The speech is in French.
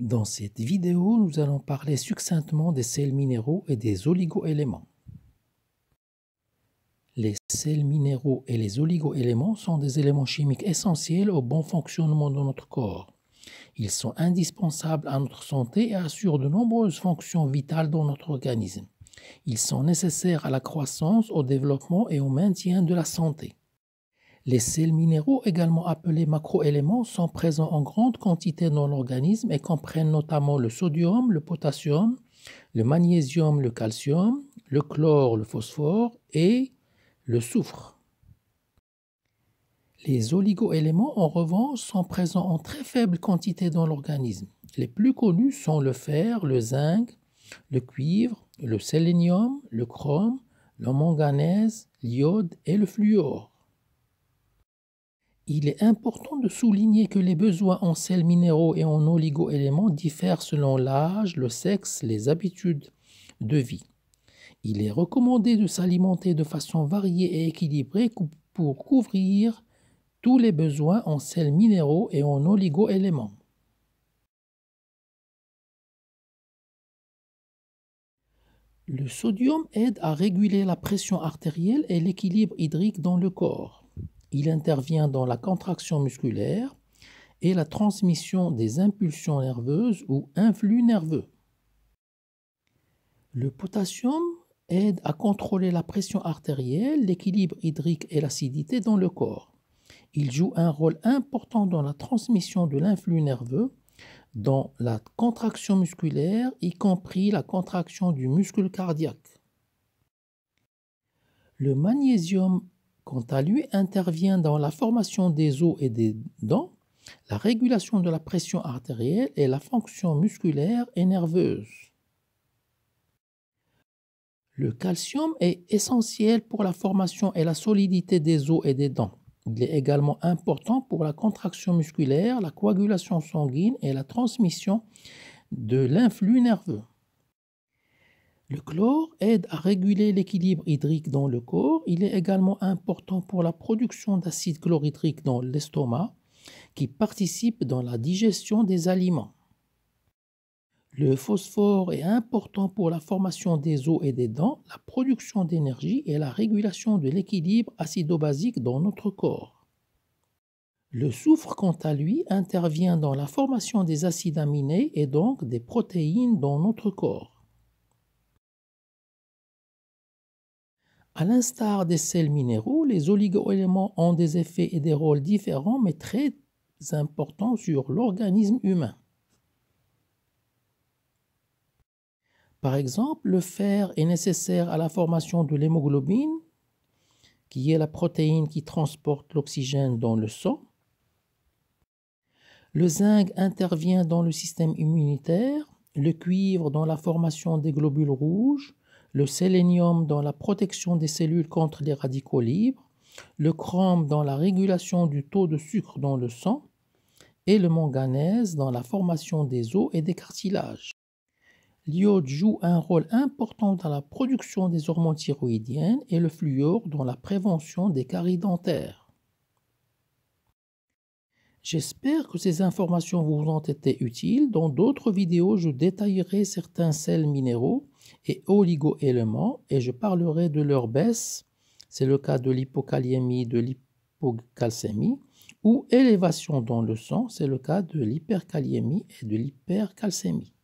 Dans cette vidéo, nous allons parler succinctement des sels minéraux et des oligoéléments. Les sels minéraux et les oligoéléments sont des éléments chimiques essentiels au bon fonctionnement de notre corps. Ils sont indispensables à notre santé et assurent de nombreuses fonctions vitales dans notre organisme. Ils sont nécessaires à la croissance, au développement et au maintien de la santé. Les sels minéraux, également appelés macroéléments, sont présents en grande quantité dans l'organisme et comprennent notamment le sodium, le potassium, le magnésium, le calcium, le chlore, le phosphore et le soufre. Les oligoéléments, en revanche, sont présents en très faible quantité dans l'organisme. Les plus connus sont le fer, le zinc, le cuivre, le sélénium, le chrome, le manganèse, l'iode et le fluor il est important de souligner que les besoins en sels minéraux et en oligoéléments diffèrent selon l'âge, le sexe, les habitudes de vie. Il est recommandé de s'alimenter de façon variée et équilibrée pour couvrir tous les besoins en sels minéraux et en oligoéléments. Le sodium aide à réguler la pression artérielle et l'équilibre hydrique dans le corps. Il intervient dans la contraction musculaire et la transmission des impulsions nerveuses ou influx nerveux. Le potassium aide à contrôler la pression artérielle, l'équilibre hydrique et l'acidité dans le corps. Il joue un rôle important dans la transmission de l'influx nerveux, dans la contraction musculaire, y compris la contraction du muscle cardiaque. Le magnésium quant à lui, intervient dans la formation des os et des dents, la régulation de la pression artérielle et la fonction musculaire et nerveuse. Le calcium est essentiel pour la formation et la solidité des os et des dents. Il est également important pour la contraction musculaire, la coagulation sanguine et la transmission de l'influx nerveux. Le chlore aide à réguler l'équilibre hydrique dans le corps. Il est également important pour la production d'acide chlorhydrique dans l'estomac qui participe dans la digestion des aliments. Le phosphore est important pour la formation des os et des dents, la production d'énergie et la régulation de l'équilibre acido-basique dans notre corps. Le soufre, quant à lui, intervient dans la formation des acides aminés et donc des protéines dans notre corps. À l'instar des sels minéraux, les oligoéléments ont des effets et des rôles différents mais très importants sur l'organisme humain. Par exemple, le fer est nécessaire à la formation de l'hémoglobine, qui est la protéine qui transporte l'oxygène dans le sang. Le zinc intervient dans le système immunitaire, le cuivre dans la formation des globules rouges, le sélénium dans la protection des cellules contre les radicaux libres, le chrome dans la régulation du taux de sucre dans le sang et le manganèse dans la formation des os et des cartilages. L'iode joue un rôle important dans la production des hormones thyroïdiennes et le fluor dans la prévention des caries dentaires. J'espère que ces informations vous ont été utiles. Dans d'autres vidéos, je détaillerai certains sels minéraux et oligo-éléments, et je parlerai de leur baisse, c'est le cas de l'hypokaliémie, de l'hypocalcémie, ou élévation dans le sang, c'est le cas de l'hypercalémie et de l'hypercalcémie.